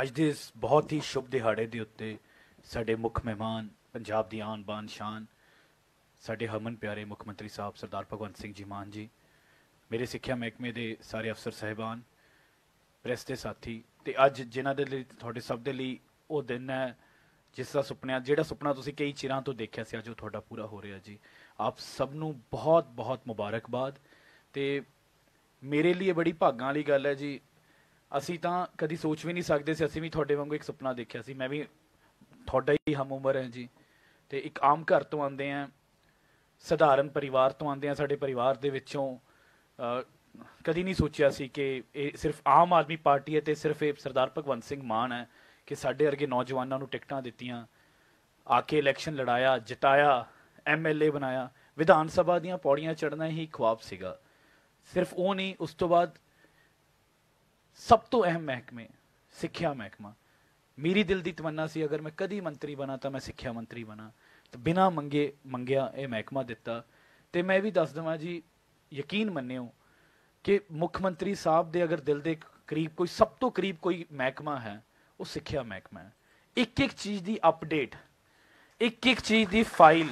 ਅੱਜ ਦੇ ਇਸ ਬਹੁਤ ਹੀ ਸ਼ੁਭ ਦਿਹਾੜੇ ਦੇ ਉੱਤੇ ਸਾਡੇ ਮੁੱਖ ਮਹਿਮਾਨ ਪੰਜਾਬ ਦੀ ਆਨ ਬਾਨ ਸ਼ਾਨ ਸਾਡੇ ਹਮਨ ਪਿਆਰੇ ਮੁੱਖ ਮੰਤਰੀ ਸਾਹਿਬ ਸਰਦਾਰ ਭਗਵੰਤ ਸਿੰਘ ਜੀ ਮਾਨ ਜੀ ਮੇਰੇ ਸਿੱਖਿਆ ਮਹਿਕਮੇ ਦੇ ਸਾਰੇ ਅਫਸਰ ਸਹਿਬਾਨ ਪ੍ਰੈਸ ਦੇ ਸਾਥੀ ਤੇ ਅੱਜ ਜਿਨ੍ਹਾਂ ਦੇ ਲਈ ਤੁਹਾਡੇ ਸਭ ਦੇ ਲਈ ਉਹ ਦਿਨ ਹੈ ਜਿਸ ਦਾ ਸੁਪਨਾ ਜਿਹੜਾ ਸੁਪਨਾ ਤੁਸੀਂ ਕਈ ਚਿਰਾਂ ਤੋਂ ਦੇਖਿਆ ਸੀ ਅੱਜ ਉਹ ਤੁਹਾਡਾ ਪੂਰਾ ਹੋ ਰਿਹਾ ਜੀ ਆਪ ਸਭ ਨੂੰ ਬਹੁਤ ਬਹੁਤ ਮੁਬਾਰਕਬਾਦ ਤੇ ਮੇਰੇ ਲਈ ਬੜੀ ਭਾਗਾਂ ਵਾਲੀ ਗੱਲ ਹੈ ਜੀ ਅਸੀਂ ਤਾਂ ਕਦੀ ਸੋਚ ਵੀ ਨਹੀਂ ਸਕਦੇ ਸੀ ਅਸੀਂ ਵੀ ਤੁਹਾਡੇ ਵਾਂਗੂ ਇੱਕ ਸੁਪਨਾ ਦੇਖਿਆ ਸੀ ਮੈਂ ਵੀ ਤੁਹਾਡਾ ਹੀ ਹਮ ਉਮਰ ਹੈ ਜੀ ਤੇ ਇੱਕ ਆਮ ਘਰ ਤੋਂ ਆਉਂਦੇ ਆ ਸਧਾਰਨ ਪਰਿਵਾਰ ਤੋਂ ਆਉਂਦੇ ਆ ਸਾਡੇ ਪਰਿਵਾਰ ਦੇ ਵਿੱਚੋਂ ਕਦੀ ਨਹੀਂ ਸੋਚਿਆ ਸੀ ਕਿ ਇਹ ਸਿਰਫ ਆਮ ਆਦਮੀ ਪਾਰਟੀ ਹੈ ਤੇ ਸਿਰਫ ਇਹ ਸਰਦਾਰ ਭਗਵੰਤ ਸਿੰਘ ਮਾਨ ਹੈ ਕਿ ਸਾਡੇ ਵਰਗੇ ਨੌਜਵਾਨਾਂ ਨੂੰ ਟਿਕਟਾਂ ਦਿੱਤੀਆਂ ਆ ਕੇ ਇਲੈਕਸ਼ਨ ਲੜਾਇਆ ਜਿਤਾਇਆ ਐਮਐਲਏ ਬਣਾਇਆ ਵਿਧਾਨ ਸਭਾ ਦੀਆਂ ਪੌੜੀਆਂ ਚੜਨਾ ਹੀ ਖੁਆਬ ਸੀਗਾ ਸਿਰਫ ਉਹ ਨਹੀਂ ਉਸ ਤੋਂ ਬਾਅਦ ਸਭ ਤੋਂ ਅਹਿਮ ਮਹਿਕਮੇ ਸਿੱਖਿਆ ਮਹਿਕਮਾ ਮੇਰੀ ਦਿਲ ਦੀ ਤਮੰਨਾ ਸੀ ਅਗਰ ਮੈਂ ਕਦੀ ਮੰਤਰੀ ਬਣਾ ਤਾਂ ਮੈਂ ਸਿੱਖਿਆ ਮੰਤਰੀ ਬਣਾ ਤੇ ਬਿਨਾ ਮੰਗੇ ਮੰਗਿਆ ਇਹ ਮਹਿਕਮਾ ਦਿੱਤਾ ਤੇ ਮੈਂ ਵੀ ਦੱਸ ਦਵਾਂ ਜੀ ਯਕੀਨ ਮੰਨਿਓ ਕਿ ਮੁੱਖ ਮੰਤਰੀ ਸਾਹਿਬ ਦੇ ਅਗਰ ਦਿਲ ਦੇ ਕਰੀਬ ਕੋਈ ਸਭ ਤੋਂ ਕਰੀਬ ਕੋਈ ਮਹਿਕਮਾ ਹੈ ਉਹ ਸਿੱਖਿਆ ਮਹਿਕਮਾ ਹੈ ਇੱਕ ਇੱਕ ਚੀਜ਼ ਦੀ ਅਪਡੇਟ ਇੱਕ ਇੱਕ ਚੀਜ਼ ਦੀ ਫਾਈਲ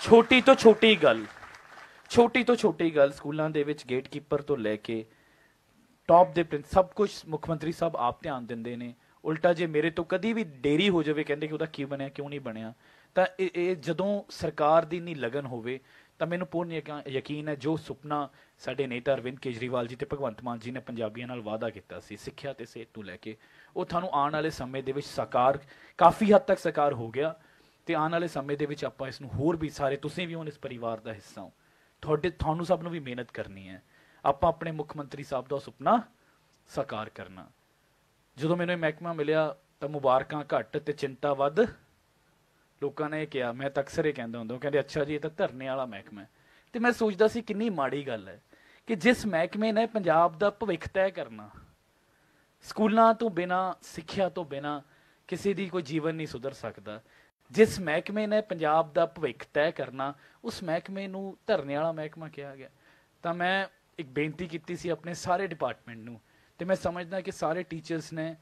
ਛੋਟੀ ਤੋਂ ਛੋਟੀ ਗੱਲ ਛੋਟੀ ਤੋਂ ਛੋਟੀ ਗੱਲ ਸਕੂਲਾਂ ਦੇ ਵਿੱਚ ਗੇਟਕੀਪਰ ਤੋਂ ਲੈ ਕੇ ਟੌਪ ਦੇ ਪ੍ਰਿੰਸ ਸਭ ਕੁਝ ਮੁੱਖ ਮੰਤਰੀ ਸਾਹਿਬ ਆਪ ਧਿਆਨ ਦਿੰਦੇ ਨੇ ਉਲਟਾ ਜੇ ਮੇਰੇ ਤੋਂ ਕਦੀ ਵੀ ਡੇਰੀ ਹੋ ਜਾਵੇ ਕਹਿੰਦੇ ਕਿ ਉਹਦਾ ਕੀ ਬਣਿਆ ਕਿਉਂ ਨਹੀਂ ਬਣਿਆ ਤਾਂ ਇਹ ਜਦੋਂ ਸਰਕਾਰ ਦੀ ਨਹੀਂ ਲਗਨ ਹੋਵੇ ਤਾਂ ਮੈਨੂੰ ਪੂਰਨ ਯਕੀਨ ਹੈ ਜੋ ਸੁਪਨਾ ਸਾਡੇ ਨੇਤਾ ਅਰਵਿੰਦ ਕੇਜਰੀਵਾਲ ਜੀ ਤੇ ਭਗਵੰਤ ਮਾਨ ਜੀ ਨੇ ਪੰਜਾਬੀਆਂ ਨਾਲ ਵਾਅਦਾ ਕੀਤਾ ਸੀ ਸਿੱਖਿਆ ਤੇ ਸਿਹਤ ਨੂੰ ਲੈ ਕੇ ਉਹ ਤੁਹਾਨੂੰ ਆਉਣ ਵਾਲੇ ਸਮੇਂ ਦੇ ਵਿੱਚ ਸਾਕਾਰ ਕਾਫੀ ਹੱਦ ਤੱਕ ਸਾਕਾਰ ਹੋ ਗਿਆ ਤੇ ਆਉਣ ਵਾਲੇ ਸਮੇਂ ਦੇ ਵਿੱਚ ਆਪਾਂ ਇਸ ਨੂੰ ਹੋਰ ਵੀ ਸਾਰੇ ਤੁਸੀਂ ਵੀ ਹੁਣ ਇਸ ਪਰਿਵਾਰ ਦਾ ਹਿੱਸਾ ਹੋ ਤੁਹਾਡੇ ਤੁਹਾਨੂੰ ਸਭ ਨੂੰ ਵੀ ਮਿਹਨਤ ਕਰਨੀ ਹੈ ਆਪਾਂ ਆਪਣੇ ਮੁੱਖ ਮੰਤਰੀ ਸਾਹਿਬ ਦਾ ਸੁਪਨਾ ਸਾਕਾਰ ਕਰਨਾ ਜਦੋਂ ਮੈਨੂੰ ਇਹ ਮਹਿਕਮਾ ਮਿਲਿਆ ਤਾਂ ਮੁਬਾਰਕਾਂ ਘੱਟ ਤੇ ਚਿੰਤਾ ਵੱਧ ਲੋਕਾਂ ਨੇ ਇਹ ਕਿਹਾ ਮੈਂ ਤਾਂ ਅਕਸਰ ਇਹ ਕਹਿੰਦਾ ਹੁੰਦਾ ਉਹ ਕਹਿੰਦੇ ਅੱਛਾ ਜੀ ਇਹ ਤਾਂ ਧਰਨੇ ਵਾਲਾ ਮਹਿਕਮਾ ਹੈ ਤੇ ਮੈਂ ਸੋਚਦਾ ਸੀ ਕਿੰਨੀ ਮਾੜੀ ਗੱਲ ਹੈ ਕਿ ਜਿਸ ਮਹਿਕਮੇ ਨੇ ਪੰਜਾਬ ਦਾ ਭਵਿੱਖ ਤੈਅ ਕਰਨਾ ਸਕੂਲਾਂ ਤੋਂ ਬਿਨਾ ਸਿੱਖਿਆ ਤੋਂ ਬਿਨਾ ਕਿਸੇ ਦੀ ਕੋਈ ਜੀਵਨ ਨਹੀਂ ਸੁਧਰ ਸਕਦਾ ਜਿਸ ਮਹਿਕਮੇ ਨੇ ਪੰਜਾਬ ਦਾ ਭਵਿੱਖ ਤੈਅ ਕਰਨਾ ਉਸ ਮਹਿਕਮੇ ਨੂੰ ਧਰਨੇ ਵਾਲਾ ਮਹਿਕਮਾ ਕਿਹਾ ਗਿਆ ਤਾਂ ਮੈਂ ਇੱਕ ਬੇਨਤੀ ਕੀਤੀ ਸੀ ਆਪਣੇ ਸਾਰੇ ਡਿਪਾਰਟਮੈਂਟ ਨੂੰ ਤੇ ਮੈਂ ਸਮਝਦਾ ਕਿ ਸਾਰੇ ਟੀਚਰਸ ਨੇ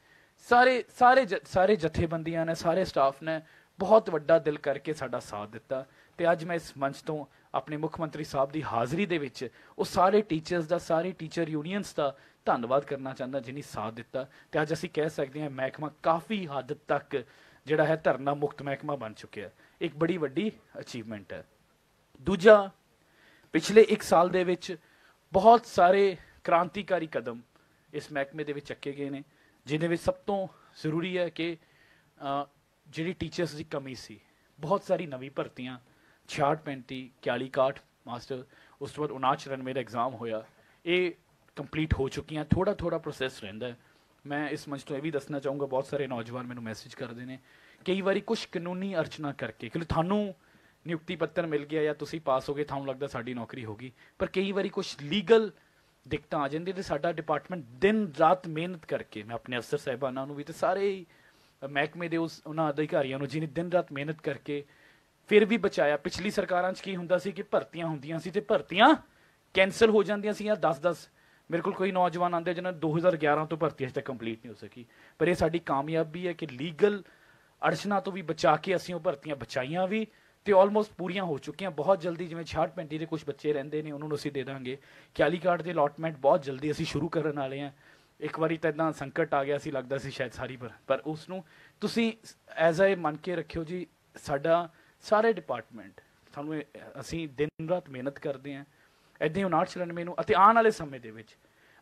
ਸਾਰੇ ਸਾਰੇ ਸਾਰੇ ਜਥੇਬੰਦੀਆਂ ਨੇ ਸਾਰੇ ਸਟਾਫ ਨੇ ਬਹੁਤ ਵੱਡਾ ਦਿਲ ਕਰਕੇ ਸਾਡਾ ਸਾਥ ਦਿੱਤਾ ਤੇ ਅੱਜ ਮੈਂ ਇਸ ਮੰਚ ਤੋਂ ਆਪਣੇ ਮੁੱਖ ਮੰਤਰੀ ਸਾਹਿਬ ਦੀ ਹਾਜ਼ਰੀ ਦੇ ਵਿੱਚ ਉਹ ਸਾਰੇ ਟੀਚਰਸ ਦਾ ਸਾਰੇ ਟੀਚਰ ਯੂਨੀਅਨਸ ਦਾ ਧੰਨਵਾਦ ਕਰਨਾ ਚਾਹੁੰਦਾ ਜਿਨੀ ਸਾਥ ਦਿੱਤਾ ਤੇ ਅੱਜ ਅਸੀਂ ਕਹਿ ਸਕਦੇ ਹਾਂ ਮਹਿਕਮਾ ਕਾਫੀ ਹੱਦ ਤੱਕ ਜਿਹੜਾ ਹੈ ਧਰਨਾ ਮੁਕਤ ਮਹਿਕਮਾ ਬਣ ਚੁੱਕਿਆ ਇੱਕ ਬੜੀ ਵੱਡੀ ਅਚੀਵਮੈਂਟ ਹੈ ਦੂਜਾ ਪਿਛਲੇ 1 ਸਾਲ ਦੇ ਵਿੱਚ ਬਹੁਤ ਸਾਰੇ ਕ੍ਰਾਂਤੀਕਾਰੀ ਕਦਮ ਇਸ ਮਹਿਕਮੇ ਦੇ ਵਿੱਚ ਚੱਕੇ ਗਏ ਨੇ ਜਿਨ੍ਹਾਂ ਵਿੱਚ ਸਭ ਤੋਂ ਜ਼ਰੂਰੀ ਹੈ ਕਿ ਜਿਹੜੀ ਟੀਚਰਸ ਦੀ ਕਮੀ ਸੀ ਬਹੁਤ ਸਾਰੀ ਨਵੀਂ ਭਰਤੀਆਂ 65 35 41 61 ਮਾਸਟਰ ਉਸ ਤੋਂ ਬਾਅਦ 59 94 ਦਾ ਐਗਜ਼ਾਮ ਹੋਇਆ ਇਹ ਕੰਪਲੀਟ ਹੋ ਚੁੱਕੀਆਂ ਥੋੜਾ ਥੋੜਾ ਪ੍ਰੋਸੈਸ ਰਹਿੰਦਾ ਹੈ ਮੈਂ ਇਸ ਮੰਚ ਤੋਂ ਇਹ ਵੀ ਦੱਸਣਾ ਚਾਹੂੰਗਾ ਬਹੁਤ ਸਾਰੇ ਨੌਜਵਾਨ ਮੈਨੂੰ ਮੈਸੇਜ ਕਰਦੇ ਨੇ ਕਈ ਵਾਰੀ ਕੁਝ ਕਾਨੂੰਨੀ ਅਰਚਨਾ ਕਰਕੇ ਕਿ ਤੁਹਾਨੂੰ ਨਿਯੁਕਤੀ ਪੱਤਰ ਮਿਲ ਗਿਆ ਜਾਂ ਤੁਸੀਂ ਪਾਸ ਹੋ ਗਏ ਤੁਹਾਨੂੰ ਲੱਗਦਾ ਸਾਡੀ ਨੌਕਰੀ ਹੋ ਗਈ ਪਰ ਕਈ ਵਾਰੀ ਕੁਝ ਲੀਗਲ ਦਿੱਕਤਾਂ ਆ ਜਾਂਦੀਆਂ ਤੇ ਸਾਡਾ ਡਿਪਾਰਟਮੈਂਟ ਦਿਨ ਰਾਤ ਮਿਹਨਤ ਕਰਕੇ ਮੈਂ ਆਪਣੇ ਅਫਸਰ ਸਹਿਬਾਨਾਂ ਨੂੰ ਵੀ ਤੇ ਸਾਰੇ ਮਹਿਕਮੇ ਦੇ ਉਸ ਉਹਨਾਂ ਅਧਿਕਾਰੀਆਂ ਨੂੰ ਜਿਨੇ ਦਿਨ ਰਾਤ ਮਿਹਨਤ ਕਰਕੇ ਫਿਰ ਵੀ ਬਚਾਇਆ ਪਿਛਲੀ ਸਰਕਾਰਾਂ 'ਚ ਕੀ ਹੁੰਦਾ ਸੀ ਕਿ ਭਰਤੀਆਂ ਹੁੰਦੀਆਂ ਸੀ ਤੇ ਭਰਤੀਆਂ ਕੈਨਸਲ ਹੋ ਜਾਂਦੀਆਂ ਸੀ ਜਾਂ 10-10 ਮੇਰੇ ਕੋਲ ਕੋਈ ਨੌਜਵਾਨ ਆਂਦੇ ਜਿਹਨਾਂ 2011 ਤੋਂ ਭਰਤੀ ਅਜੇ ਤੱਕ ਕੰਪਲੀਟ ਨਹੀਂ ਹੋ ਸਕੀ ਪਰ ਇਹ ਸਾਡੀ ਕਾਮਯਾਬੀ ਹੈ ਕਿ ਲੀਗਲ ਅੜਚਨਾ ਤੋਂ ਵੀ ਬਚਾ ਕੇ ਅਸੀਂ ਉਹ ਭਰਤੀਆਂ ਬਚਾਈਆਂ ਵੀ ਤੇ ਆਲਮੋਸਟ ਪੂਰੀਆਂ ਹੋ ਚੁੱਕੀਆਂ ਬਹੁਤ ਜਲਦੀ ਜਿਵੇਂ 66 ਪੈਂਟੀ ਦੇ ਕੁਝ ਬੱਚੇ ਰਹਿੰਦੇ ਨੇ ਉਹਨਾਂ ਨੂੰ ਅਸੀਂ ਦੇ ਦਾਂਗੇ ਕਾਰਡ ਦੇ ਅਲਾਟਮੈਂਟ ਬਹੁਤ ਜਲਦੀ ਅਸੀਂ ਸ਼ੁਰੂ ਕਰਨ ਵਾਲੇ ਆ ਇੱਕ ਵਾਰੀ ਤਾਂ ਇਦਾਂ ਸੰਕਟ ਆ ਗਿਆ ਸੀ ਲੱਗਦਾ ਸੀ ਸ਼ਾਇਦ ਸਾਰੀ ਪਰ ਪਰ ਉਸ ਨੂੰ ਤੁਸੀਂ ਐਜ਼ ਆ ਮੰਨ ਕੇ ਰੱਖਿਓ ਜੀ ਸਾਡਾ ਸਾਰੇ ਡਿਪਾਰਟਮੈਂਟ ਸਾਨੂੰ ਅਸੀਂ ਦਿਨ ਰਾਤ ਮਿਹਨਤ ਕਰਦੇ ਆ ਇਦਾਂ 99 ਨੂੰ ਅਤੇ ਆਉਣ ਵਾਲੇ ਸਮੇਂ ਦੇ ਵਿੱਚ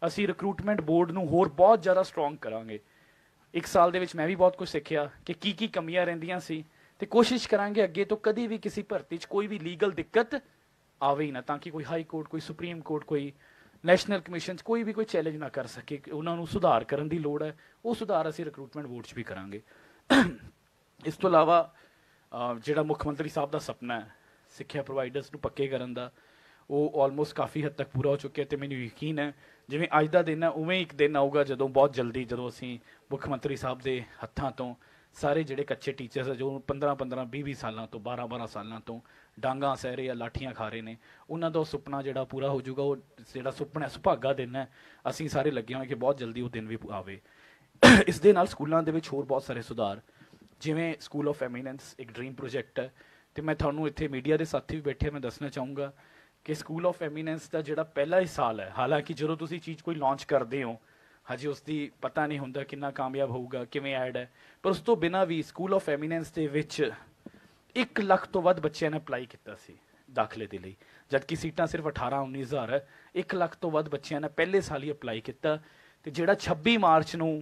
ਅਸੀਂ ਰਿਕਰੂਟਮੈਂਟ ਬੋਰਡ ਨੂੰ ਹੋਰ ਬਹੁਤ ਜ਼ਿਆਦਾ ਸਟਰੋਂਗ ਕਰਾਂਗੇ ਇੱਕ ਸਾਲ ਦੇ ਵਿੱਚ ਮੈਂ ਵੀ ਬਹੁਤ ਕੁਝ ਸਿੱਖਿਆ ਕਿ ਕੀ ਕੀ ਕਮੀਆਂ ਰਹਿੰਦੀਆਂ ਸੀ ਤੇ ਕੋਸ਼ਿਸ਼ ਕਰਾਂਗੇ ਅੱਗੇ ਤੋਂ ਕਦੀ ਵੀ ਕਿਸੇ ਭਰਤੀ 'ਚ ਕੋਈ ਵੀ ਲੀਗਲ ਦਿੱਕਤ ਆਵੇ ਹੀ ਨਾ ਤਾਂ ਕਿ ਕੋਈ ਹਾਈ ਕੋਰਟ ਕੋਈ ਸੁਪਰੀਮ ਕੋਰਟ ਕੋਈ ਨੈਸ਼ਨਲ ਕਮਿਸ਼ਨ 'ਚ ਕੋਈ ਵੀ ਕੋਈ ਚੈਲੰਜ ਨਾ ਕਰ ਸਕੇ ਉਹਨਾਂ ਨੂੰ ਸੁਧਾਰ ਕਰਨ ਦੀ ਲੋੜ ਹੈ ਉਹ ਸੁਧਾਰ ਅਸੀਂ ਰਿਕਰੂਟਮੈਂਟ ਬੋਰਡ 'ਚ ਵੀ ਕਰਾਂਗੇ ਇਸ ਤੋਂ ਇਲਾਵਾ ਜਿਹੜਾ ਮੁੱਖ ਮੰਤਰੀ ਸਾਹਿਬ ਦਾ ਸੁਪਨਾ ਹੈ ਸਿੱਖਿਆ ਪ੍ਰੋਵਾਈਡਰਸ ਨੂੰ ਪੱਕੇ ਕਰਨ ਦਾ ਉਹ ਆਲਮੋਸਟ ਕਾਫੀ ਹੱਦ ਤੱਕ ਪੂਰਾ ਹੋ ਚੁੱਕਿਆ ਤੇ ਮੈਨੂੰ ਯਕੀਨ ਹੈ ਜਿਵੇਂ ਅੱਜ ਦਾ ਦਿਨ ਹੈ ਉਵੇਂ ਇੱਕ ਦਿਨ ਆਊਗਾ ਜਦੋਂ ਬਹੁਤ ਜਲਦੀ ਜਦੋਂ ਅਸੀਂ ਮੁੱਖ ਮੰਤਰੀ ਸਾਹਿਬ ਦੇ ਹੱਥਾਂ ਤੋਂ ਸਾਰੇ ਜਿਹੜੇ ਕੱਚੇ ਟੀਚਰਸ ਜੋ 15 15 20 20 ਸਾਲਾਂ ਤੋਂ 12 12 ਸਾਲਾਂ ਤੋਂ ਡਾਂਗਾ ਸਹਿ ਰਹੇ ਆ ਲਾਠੀਆਂ ਖਾ ਰਹੇ ਨੇ ਉਹਨਾਂ ਦਾ ਸੁਪਨਾ ਜਿਹੜਾ ਪੂਰਾ ਹੋ ਜਾਊਗਾ ਉਹ ਜਿਹੜਾ ਸੁਪਨਾ ਸੁਭਾਗਾ ਦਿਨ ਹੈ ਅਸੀਂ ਸਾਰੇ ਲੱਗੇ ਹੋਏ ਕਿ ਬਹੁਤ ਜਲਦੀ ਉਹ ਦਿਨ ਵੀ ਆਵੇ ਇਸ ਦੇ ਨਾਲ ਸਕੂਲਾਂ ਦੇ ਵਿੱਚ ਹੋਰ ਬਹੁਤ ਸਾਰੇ ਸੁਧਾਰ ਜਿਵੇਂ ਸਕੂਲ ਆਫ ਐਮੀਨੈਂਸ ਇੱਕ ਡ੍ਰੀਮ ਪ੍ਰੋਜੈਕਟ ਹੈ ਤੇ ਮੈਂ ਤੁਹਾਨੂੰ ਇੱਥੇ ਮੀਡੀਆ ਦੇ ਸਾਥੀ ਵੀ ਬੈਠੇ ਮੈਂ ਦੱਸਣਾ ਚਾਹੂੰਗਾ ਕਿ ਸਕੂਲ ਆਫ ਐਮੀਨੈਂਸ ਦਾ ਜਿਹੜਾ ਪਹਿਲਾ ਹੀ ਸਾਲ ਹੈ ਹਾਲਾਂਕਿ ਜਦੋਂ ਤੁਸੀਂ ਚੀਜ਼ ਕੋਈ ਲਾਂਚ ਕਰਦੇ ਹੋ ਹਜੇ ਉਸ ਦੀ ਪਤਾ ਨਹੀਂ ਹੁੰਦਾ ਕਿੰਨਾ ਕਾਮਯਾਬ ਹੋਊਗਾ ਕਿਵੇਂ ਐਡ ਹੈ ਪਰ ਉਸ ਤੋਂ ਬਿਨਾ ਵੀ ਸਕੂਲ ਆਫ ਐਮੀਨੈਂਸ ਦੇ ਵਿੱਚ 1 ਲੱਖ ਤੋਂ ਵੱਧ ਬੱਚਿਆਂ ਨੇ ਅਪਲਾਈ ਕੀਤਾ ਸੀ ਦਾਖਲੇ ਦੇ ਲਈ ਜਦਕਿ ਸੀਟਾਂ ਸਿਰਫ 18 19000 ਹੈ 1 ਲੱਖ ਤੋਂ ਵੱਧ ਬੱਚਿਆਂ ਨੇ ਪਹਿਲੇ ਸਾਲ ਹੀ ਅਪਲਾਈ ਕੀਤਾ ਤੇ ਜਿਹੜਾ 26 ਮਾਰਚ ਨੂੰ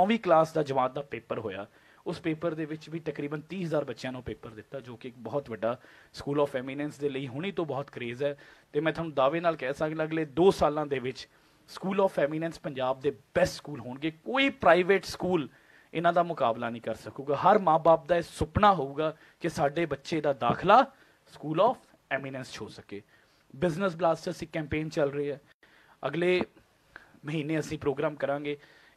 9ਵੀਂ ਕਲਾਸ ਦਾ ਜਮਾਤ ਦਾ ਪੇਪਰ ਹੋਇਆ ਉਸ ਪੇਪਰ ਦੇ ਵਿੱਚ ਵੀ ਤਕਰੀਬਨ 30000 ਬੱਚਿਆਂ ਨੂੰ ਪੇਪਰ ਦਿੱਤਾ ਜੋ ਕਿ ਇੱਕ ਬਹੁਤ ਵੱਡਾ ਸਕੂਲ ਆਫ ਐਮੀਨੈਂਸ ਦੇ ਲਈ ਹੁਣੀ ਤੋਂ ਬਹੁਤ ਕਰੇਜ਼ ਹੈ ਤੇ ਮੈਂ ਤੁਹਾਨੂੰ ਦਾਅਵੇ ਨਾਲ ਕਹਿ ਸਕਦਾ ਅਗਲੇ 2 ਸਾਲਾਂ ਦੇ ਵਿੱਚ ਸਕੂਲ ਆਫ ਫੈਮੀਨੈਂਸ ਪੰਜਾਬ ਦੇ ਬੈਸਟ ਸਕੂਲ ਹੋਣਗੇ ਕੋਈ ਪ੍ਰਾਈਵੇਟ ਸਕੂਲ ਇਹਨਾਂ ਦਾ ਮੁਕਾਬਲਾ ਨਹੀਂ ਕਰ ਸਕੂਗਾ ਹਰ ਮਾਪੇ ਦਾ ਇਹ ਸੁਪਨਾ ਹੋਊਗਾ ਕਿ ਸਾਡੇ ਬੱਚੇ ਦਾ ਦਾਖਲਾ ਸਕੂਲ ਆਫ ਐਮੀਨੈਂਸ 'ਚ ਹੋ ਸਕੇ ਬਿਜ਼ਨਸ ਬਲਾਸਟਰ ਸੀ ਕੈਂਪੇਨ ਚੱਲ ਰਹੀ ਹੈ ਅਗਲੇ ਮਹੀਨੇ ਅਸੀਂ ਪ੍ਰੋਗਰਾਮ ਕਰਾਂਗੇ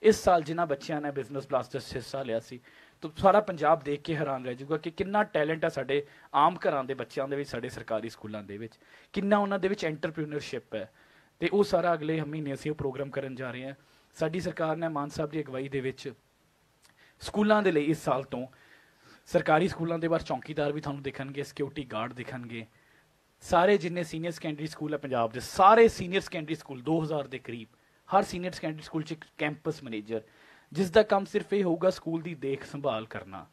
ਇਸ ਸਾਲ ਜਿਨ੍ਹਾਂ ਬੱਚਿਆਂ ਨੇ ਬਿਜ਼ਨਸ ਬਲਾਸਟਰ 'ਚ ਹਿੱਸਾ ਲਿਆ ਸੀ ਤੋ ਸਾਰਾ ਪੰਜਾਬ ਦੇਖ ਕੇ ਹੈਰਾਨ ਰਹਿ ਜਾਊਗਾ ਕਿ ਕਿੰਨਾ ਟੈਲੈਂਟ ਹੈ ਸਾਡੇ ਆਮ ਘਰਾਂ ਦੇ ਬੱਚਿਆਂ ਦੇ ਵਿੱਚ ਸਾਡੇ ਸਰਕਾਰੀ ਸਕੂਲਾਂ ਦੇ ਵਿੱਚ ਕਿੰਨਾ ਉਹਨਾਂ ਦੇ ਵਿੱਚ ਐਂਟਰਪ੍ਰੀਨਰਸ਼ਿਪ ਹੈ ਤੇ ਉਹ ਸਾਰਾ ਅਗਲੇ ਮਹੀਨੇ ਅਸੀਂ ਉਹ ਪ੍ਰੋਗਰਾਮ ਕਰਨ ਜਾ ਰਹੇ ਹਾਂ ਸਾਡੀ ਸਰਕਾਰ ਨੇ ਮਾਨ ਸਾਹਿਬ ਦੀ ਅਗਵਾਈ ਦੇ ਵਿੱਚ ਸਕੂਲਾਂ ਦੇ ਲਈ ਇਸ ਸਾਲ ਤੋਂ ਸਰਕਾਰੀ ਸਕੂਲਾਂ ਦੇ ਬਾਹਰ ਚੌਕੀਦਾਰ ਵੀ ਤੁਹਾਨੂੰ ਦੇਖਣਗੇ ਸਿਕਿਉਰਿਟੀ ਗਾਰਡ ਦੇਖਣਗੇ ਸਾਰੇ ਜਿੰਨੇ ਸੀਨੀਅਰ ਸੈਕੰਡਰੀ ਸਕੂਲ ਹੈ ਪੰਜਾਬ ਦੇ ਸਾਰੇ ਸੀਨੀਅਰ ਸੈਕੰਡਰੀ ਸਕੂਲ 2000 ਦੇ ਕਰੀਬ ਹਰ ਸੀਨੀਅਰ ਸੈਕੰਡਰੀ ਸਕੂਲ 'ਚ ਕੈਂਪਸ ਮੈਨੇਜਰ ਜਿਸ ਦਾ ਕੰਮ ਸਿਰਫ ਇਹ ਹੋਊਗਾ ਸਕੂਲ ਦੀ ਦੇਖ ਸੰਭਾਲ ਕਰਨਾ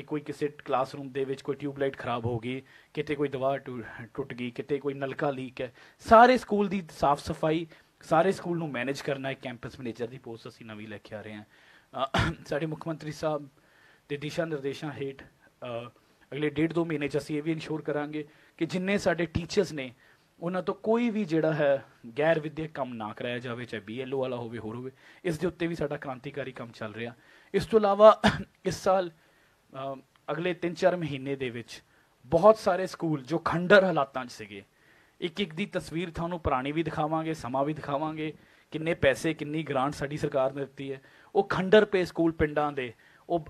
ਕਿ ਕੋਈ ਕਿਸੇ ਕਲਾਸਰੂਮ ਦੇ ਵਿੱਚ ਕੋਈ ਟਿਊਬਲਾਈਟ ਖਰਾਬ ਹੋ ਗਈ ਕਿਤੇ ਕੋਈ ਦੀਵਾਰ ਟੁੱਟ ਗਈ ਕਿਤੇ ਕੋਈ ਨਲਕਾ ਲੀਕ ਹੈ ਸਾਰੇ ਸਕੂਲ ਦੀ ਸਾਫ਼ ਸਫਾਈ ਸਾਰੇ ਸਕੂਲ ਨੂੰ ਮੈਨੇਜ ਕਰਨਾ ਹੈ ਕੈਂਪਸ ਮੈਨੇਜਰ ਦੀ ਪੋਸਟ ਅਸੀਂ ਨਵੀਂ ਲੈ ਕੇ ਆ ਰਹੇ ਹਾਂ ਸਾਡੇ ਮੁੱਖ ਮੰਤਰੀ ਸਾਹਿਬ ਦੇ ਦਿਸ਼ਾ ਨਿਰਦੇਸ਼ਾਂ ਹੇਠ ਅਗਲੇ 1.5 2 ਮਹੀਨੇ ਚ ਅਸੀਂ ਇਹ ਵੀ ਇਨਸ਼ੋਰ ਕਰਾਂਗੇ ਕਿ ਜਿੰਨੇ ਸਾਡੇ ਟੀਚਰਸ ਨੇ ਉਹਨਾਂ ਤੋਂ ਕੋਈ ਵੀ ਜਿਹੜਾ ਹੈ ਗੈਰ ਵਿਦਿਅਕ ਕੰਮ ਨਾ ਕਰਾਇਆ ਜਾਵੇ ਚਾਹੇ ਬੀਐਲਓ ਵਾਲਾ ਹੋਵੇ ਹੋਰ ਹੋਵੇ ਇਸ ਦੇ ਉੱਤੇ ਵੀ ਸਾਡਾ ਕ੍ਰਾਂਤੀਕਾਰੀ ਕੰਮ ਚੱਲ ਰਿਹਾ ਇਸ ਤੋਂ ਇਲਾਵਾ ਇਸ ਸਾਲ ਅਗਲੇ 3-4 ਮਹੀਨੇ ਦੇ ਵਿੱਚ ਬਹੁਤ ਸਾਰੇ ਸਕੂਲ ਜੋ ਖੰਡਰ ਹਾਲਾਤਾਂ 'ਚ ਸੀਗੇ ਇੱਕ ਇੱਕ ਦੀ ਤਸਵੀਰ ਤੁਹਾਨੂੰ ਪੁਰਾਣੀ ਵੀ ਦਿਖਾਵਾਂਗੇ ਸਮਾਂ ਵੀ ਦਿਖਾਵਾਂਗੇ ਕਿੰਨੇ ਪੈਸੇ ਕਿੰਨੀ ਗ੍ਰਾਂਟ ਸਾਡੀ ਸਰਕਾਰ ਨੇ ਦਿੱਤੀ ਹੈ ਉਹ ਖੰਡਰ ਪੇ ਸਕੂਲ ਪਿੰਡਾਂ ਦੇ ਉਹ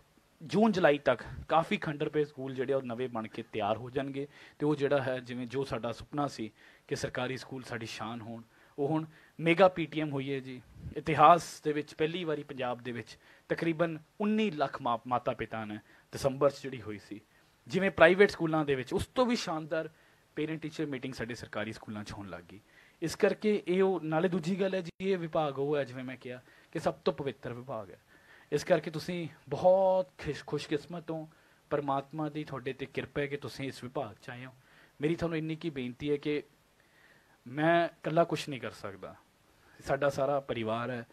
ਜੂਨ ਜੁਲਾਈ ਤੱਕ ਕਾਫੀ ਖੰਡਰ ਪੇ ਸਕੂਲ ਜਿਹੜੇ ਉਹ ਨਵੇਂ ਬਣ ਕੇ ਤਿਆਰ ਹੋ ਜਾਣਗੇ ਤੇ ਉਹ ਜਿਹੜਾ ਹੈ ਜਿਵੇਂ ਜੋ ਸਾਡਾ ਸੁਪਨਾ ਸੀ ਕਿ ਸਰਕਾਰੀ ਸਕੂਲ ਸਾਡੀ ਸ਼ਾਨ ਹੋਣ ਉਹ ਹੁਣ ਮੈਗਾ ਪੀਟੀਐਮ ਹੋਈ ਹੈ ਜੀ ਇਤਿਹਾਸ ਦੇ ਵਿੱਚ ਪਹਿਲੀ ਵਾਰੀ ਪੰਜਾਬ ਦੇ ਵਿੱਚ ਤਕਰੀਬਨ 19 ਲੱਖ ਮਾਤਾ ਪਿਤਾ ਨੇ ਦਸੰਬਰ 'ਚ ਜਿਹੜੀ ਹੋਈ ਸੀ ਜਿਵੇਂ ਪ੍ਰਾਈਵੇਟ ਸਕੂਲਾਂ ਦੇ ਵਿੱਚ ਉਸ ਤੋਂ ਵੀ ਸ਼ਾਨਦਾਰ ਪੇਰੈਂਟ ਟੀਚਰ ਮੀਟਿੰਗ ਸਾਡੇ ਸਰਕਾਰੀ ਸਕੂਲਾਂ 'ਚ ਹੋਣ ਲੱਗ ਗਈ ਇਸ ਕਰਕੇ ਇਹ ਉਹ ਨਾਲੇ ਦੂਜੀ ਗੱਲ ਹੈ ਜੀ ਇਹ ਵਿਭਾਗ ਉਹ ਹੈ ਜਿਵੇਂ ਮੈਂ ਕਿਹਾ ਕਿ ਸਭ ਤੋਂ ਪਵਿੱਤਰ ਵਿਭਾਗ ਹੈ ਇਸ ਕਰਕੇ ਤੁਸੀਂ ਬਹੁਤ ਖੁਸ਼ਕਿਸਮਤ ਹੋ ਪਰਮਾਤਮਾ ਦੀ ਤੁਹਾਡੇ ਤੇ ਕਿਰਪਾ ਹੈ ਕਿ ਤੁਸੀਂ ਇਸ ਵਿਭਾਗ 'ਚ ਆਏ ਹੋ ਮੇਰੀ ਤੁਹਾਨੂੰ ਇੰਨੀ ਕੀ ਬੇਨਤੀ ਹੈ ਕਿ ਮੈਂ ਇਕੱਲਾ ਕੁਝ ਨਹੀਂ ਕਰ ਸਕਦਾ ਸਾਡਾ ਸਾਰਾ ਪਰਿਵਾਰ ਹੈ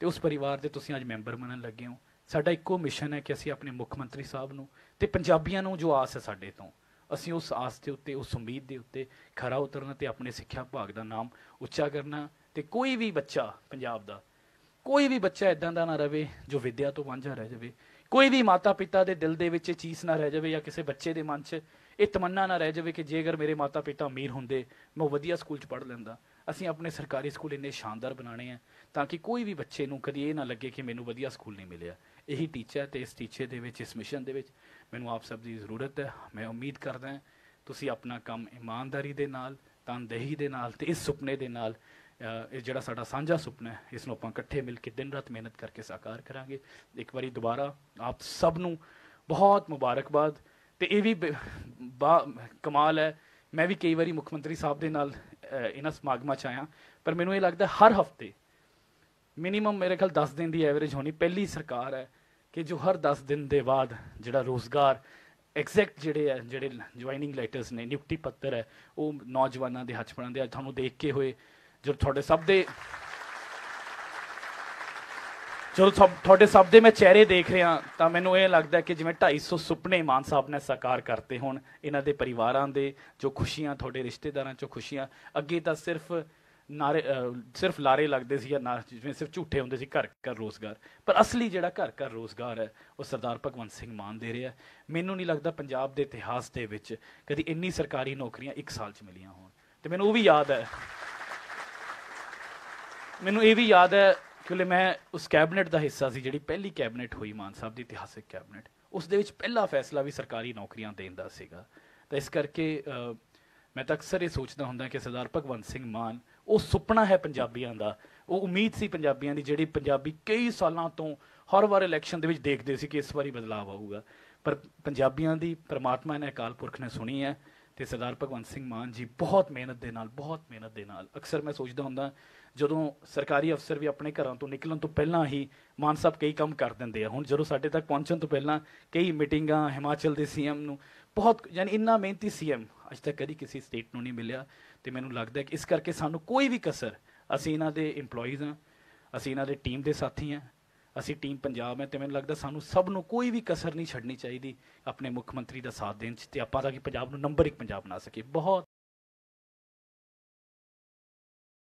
ਤੇ ਉਸ ਪਰਿਵਾਰ ਦੇ ਤੁਸੀਂ ਅੱਜ ਮੈਂਬਰ ਬਣਨ ਲੱਗੇ ਹੋ ਸਾਡਾ ਇੱਕੋ ਮਿਸ਼ਨ ਹੈ ਕਿ ਅਸੀਂ ਆਪਣੇ ਮੁੱਖ ਮੰਤਰੀ ਸਾਹਿਬ ਨੂੰ ਤੇ ਪੰਜਾਬੀਆਂ ਨੂੰ ਜੋ ਆਸ ਹੈ ਸਾਡੇ ਤੋਂ ਅਸੀਂ ਉਸ ਆਸ ਦੇ ਉੱਤੇ ਉਸ ਉਮੀਦ ਦੇ ਉੱਤੇ ਖਰਾ ਉਤਰਨਾ ਤੇ ਆਪਣੇ ਸਿੱਖਿਆ ਵਿਭਾਗ ਦਾ ਨਾਮ ਉੱਚਾ ਕਰਨਾ ਤੇ ਕੋਈ ਵੀ ਬੱਚਾ ਪੰਜਾਬ ਦਾ ਕੋਈ ਵੀ ਬੱਚਾ ਇਦਾਂ ਦਾ ਨਾ ਰਵੇ ਜੋ ਵਿਦਿਆ ਤੋਂ ਵਾਂਝਾ ਰਹਿ ਜਾਵੇ ਕੋਈ ਵੀ ਮਾਤਾ ਪਿਤਾ ਦੇ ਦਿਲ ਦੇ ਵਿੱਚ ਇਹ ਚੀਜ਼ ਨਾ ਰਹਿ ਜਾਵੇ ਜਾਂ ਕਿਸੇ ਬੱਚੇ ਦੇ ਮਨ 'ਚ ਇਹ ਤਮੰਨਾ ਨਾ ਰਹਿ ਜਾਵੇ ਕਿ ਜੇਕਰ ਮੇਰੇ ਮਾਤਾ ਪਿਤਾ ਅਮੀਰ ਹੁੰਦੇ ਮੈਂ ਵਧੀਆ ਸਕੂਲ 'ਚ ਪੜ੍ਹ ਲੈਂਦਾ ਅਸੀਂ ਆਪਣੇ ਸਰਕਾਰੀ ਸਕੂਲ ਇੰਨੇ ਸ਼ਾਨਦਾਰ ਬਣਾਣੇ ਆ ਤਾਂ ਕਿ ਕੋਈ ਵੀ ਬੱਚੇ ਨੂੰ ਕਦੀ ਇਹ ਨਾ ਲੱਗੇ ਕਿ ਮੈਨੂੰ ਵਧੀਆ ਸਕੂਲ ਨਹੀਂ ਮਿਲਿਆ ਇਹੀ ਟੀਚਾ ਤੇ ਇਸ ਟੀਚੇ ਦੇ ਵਿੱਚ ਇਸ ਮਿਸ਼ਨ ਦੇ ਵਿੱਚ ਮੈਨੂੰ ਆਪ ਸਭ ਦੀ ਜ਼ਰੂਰਤ ਹੈ ਮੈਂ ਉਮੀਦ ਕਰਦਾ ਤੁਸੀਂ ਆਪਣਾ ਕੰਮ ਇਮਾਨਦਾਰੀ ਦੇ ਨਾਲ ਤਨਦੇਹੀ ਦੇ ਨਾਲ ਤੇ ਇਸ ਸੁਪਨੇ ਦੇ ਨਾਲ ਇਹ ਜਿਹੜਾ ਸਾਡਾ ਸਾਂਝਾ ਸੁਪਨਾ ਹੈ ਇਸ ਨੂੰ ਆਪਾਂ ਇਕੱਠੇ ਮਿਲ ਕੇ ਦਿਨ ਰਾਤ ਮਿਹਨਤ ਕਰਕੇ ਸਾਕਾਰ ਕਰਾਂਗੇ ਇੱਕ ਵਾਰੀ ਦੁਬਾਰਾ ਆਪ ਸਭ ਨੂੰ ਬਹੁਤ ਮੁਬਾਰਕਬਾਦ ਤੇ ਇਹ ਵੀ ਕਮਾਲ ਹੈ ਮੈਂ ਵੀ ਕਈ ਵਾਰੀ ਮੁੱਖ ਮੰਤਰੀ ਸਾਹਿਬ ਦੇ ਨਾਲ ਇਹਨਾਂ ਸਮਾਗਮਾਂ ਚ ਆਇਆ ਪਰ ਮੈਨੂੰ ਇਹ ਲੱਗਦਾ ਹਰ ਹਫਤੇ ਮਿਨੀਮਮ ਮੇਰੇ ਖਿਆਲ 10 ਦਿਨ ਦੀ ਐਵਰੇਜ ਹੋਣੀ ਪਹਿਲੀ ਸਰਕਾਰ ਹੈ ਕਿ ਜੋ ਹਰ 10 ਦਿਨ ਦੇ ਬਾਅਦ ਜਿਹੜਾ ਰੋਜ਼ਗਾਰ ਐਗਜ਼ੈਕਟ ਜਿਹੜੇ ਆ ਜਿਹੜੇ ਜੁਆਇਨਿੰਗ ਲੈਟਰਸ ਨੇ ਨਿਯੁਕਤੀ ਪੱਤਰ ਹੈ ਉਹ ਨੌਜਵਾਨਾਂ ਦੇ ਹੱਥ ਪੜਾਂਦੇ ਅੱਜ ਤੁਹਾਨੂੰ ਦੇਖ ਕੇ ਹੋਏ ਜੋ ਤੁਹਾਡੇ ਸਭ ਦੇ ਜਦੋਂ ਤੁਹਾਡੇ ਸਭ ਦੇ ਮੈਂ ਚਿਹਰੇ ਦੇਖ ਰਿਹਾ ਤਾਂ ਮੈਨੂੰ ਇਹ ਲੱਗਦਾ ਕਿ ਜਿਵੇਂ 250 ਸੁਪਨੇ ਮਾਨ ਸਾਹਿਬ ਨੇ ਸਾਕਾਰ ਕਰਤੇ ਹੋਣ ਇਹਨਾਂ ਦੇ ਪਰਿਵਾਰਾਂ ਦੇ ਜੋ ਖੁਸ਼ੀਆਂ ਤੁਹਾਡੇ ਰਿਸ਼ਤੇਦਾਰਾਂ ਚੋਂ ਖੁਸ਼ੀਆਂ ਅੱਗੇ ਤਾਂ ਸਿਰਫ ਨਾਰੇ ਸਿਰਫ ਲਾਰੇ ਲੱਗਦੇ ਸੀ ਜਾਂ ਜਿਵੇਂ ਸਿਰਫ ਝੂਠੇ ਹੁੰਦੇ ਸੀ ਘਰ ਘਰ ਰੋਜ਼ਗਾਰ ਪਰ ਅਸਲੀ ਜਿਹੜਾ ਘਰ ਘਰ ਰੋਜ਼ਗਾਰ ਹੈ ਉਹ ਸਰਦਾਰ ਭਗਵੰਤ ਸਿੰਘ ਮਾਨ ਦੇ ਰਿਹਾ ਮੈਨੂੰ ਨਹੀਂ ਲੱਗਦਾ ਪੰਜਾਬ ਦੇ ਇਤਿਹਾਸ ਦੇ ਵਿੱਚ ਕਦੀ ਇੰਨੀ ਸਰਕਾਰੀ ਨੌਕਰੀਆਂ ਇੱਕ ਸਾਲ 'ਚ ਮਿਲੀਆਂ ਹੋਣ ਤੇ ਮੈਨੂੰ ਉਹ ਵੀ ਯਾਦ ਹੈ ਮੈਨੂੰ ਇਹ ਵੀ ਯਾਦ ਹੈ ਕਿਉਂਕਿ ਮੈਂ ਉਸ ਕੈਬਨਿਟ ਦਾ ਹਿੱਸਾ ਸੀ ਜਿਹੜੀ ਪਹਿਲੀ ਕੈਬਨਿਟ ਹੋਈ ਮਾਨ ਸਾਹਿਬ ਦੀ ਇਤਿਹਾਸਿਕ ਕੈਬਨਿਟ ਉਸ ਦੇ ਵਿੱਚ ਪਹਿਲਾ ਫੈਸਲਾ ਵੀ ਸਰਕਾਰੀ ਨੌਕਰੀਆਂ ਦੇਣ ਦਾ ਸੀਗਾ ਤਾਂ ਇਸ ਕਰਕੇ ਮੈਂ ਤਾਂ ਅਕਸਰ ਇਹ ਸੋਚਦਾ ਹੁੰਦਾ ਕਿ ਸਰਦਾਰ ਭਗਵੰਤ ਸਿੰਘ ਮਾਨ ਉਹ ਸੁਪਨਾ ਹੈ ਪੰਜਾਬੀਆਂ ਦਾ ਉਹ ਉਮੀਦ ਸੀ ਪੰਜਾਬੀਆਂ ਦੀ ਜਿਹੜੀ ਪੰਜਾਬੀ ਕਈ ਸਾਲਾਂ ਤੋਂ ਹਰ ਵਾਰ ਇਲੈਕਸ਼ਨ ਦੇ ਵਿੱਚ ਦੇਖਦੇ ਸੀ ਕਿ ਇਸ ਵਾਰੀ ਬਦਲਾਅ ਆਊਗਾ ਪਰ ਪੰਜਾਬੀਆਂ ਦੀ ਪ੍ਰਮਾਤਮਾ ਨੇ ਅਕਾਲ ਪੁਰਖ ਨੇ ਸੁਣੀ ਹੈ ਤੇ ਸਰਦਾਰ ਭਗਵੰਤ ਸਿੰਘ ਮਾਨ ਜੀ ਬਹੁਤ ਮਿਹਨਤ ਦੇ ਨਾਲ ਬਹੁਤ ਮਿਹਨਤ ਦੇ ਨਾਲ ਅਕਸਰ ਮੈਂ ਸੋਚਦਾ ਹੁੰਦਾ ਜਦੋਂ ਸਰਕਾਰੀ ਅਫਸਰ ਵੀ ਆਪਣੇ ਘਰਾਂ ਤੋਂ ਨਿਕਲਣ ਤੋਂ ਪਹਿਲਾਂ ਹੀ ਮਾਨ ਸਾਹਿਬ ਕਈ ਕੰਮ ਕਰ ਦਿੰਦੇ ਆ ਹੁਣ ਜਦੋਂ ਸਾਡੇ ਤੱਕ ਪਹੁੰਚਣ ਤੋਂ ਪਹਿਲਾਂ ਕਈ ਮੀਟਿੰਗਾਂ ਹਿਮਾਚਲ ਦੇ ਸੀਐਮ ਨੂੰ ਬਹੁਤ ਯਾਨੀ ਇੰਨਾ ਮਿਹਨਤੀ ਸੀਐਮ ਅੱਜ ਤੱਕ ਕਦੀ ਕਿਸੇ ਸਟੇਟ ਨੂੰ ਨਹੀਂ ਮਿਲਿਆ ਤੇ ਮੈਨੂੰ ਲੱਗਦਾ ਕਿ ਇਸ ਕਰਕੇ ਸਾਨੂੰ ਕੋਈ ਵੀ ਕਸਰ ਅਸੀਂ ਇਹਨਾਂ ਦੇ EMPLOYEES ਆ ਅਸੀਂ ਇਹਨਾਂ ਦੇ ਟੀਮ ਦੇ ਸਾਥੀ ਆ ਅਸੀਂ ਟੀਮ ਪੰਜਾਬ ਹੈ ਤੇ ਮੈਨੂੰ ਲੱਗਦਾ ਸਾਨੂੰ ਸਭ ਨੂੰ ਕੋਈ ਵੀ ਕਸਰ ਨਹੀਂ ਛੱਡਣੀ ਚਾਹੀਦੀ ਆਪਣੇ ਮੁੱਖ ਮੰਤਰੀ ਦਾ ਸਾਥ ਦੇਣ 'ਚ ਤੇ ਆਪਾਂ ਦਾ ਕਿ ਪੰਜਾਬ ਨੂੰ ਨੰਬਰ 1 ਪੰਜਾਬ ਬਣਾ ਸਕੀਏ ਬਹੁਤ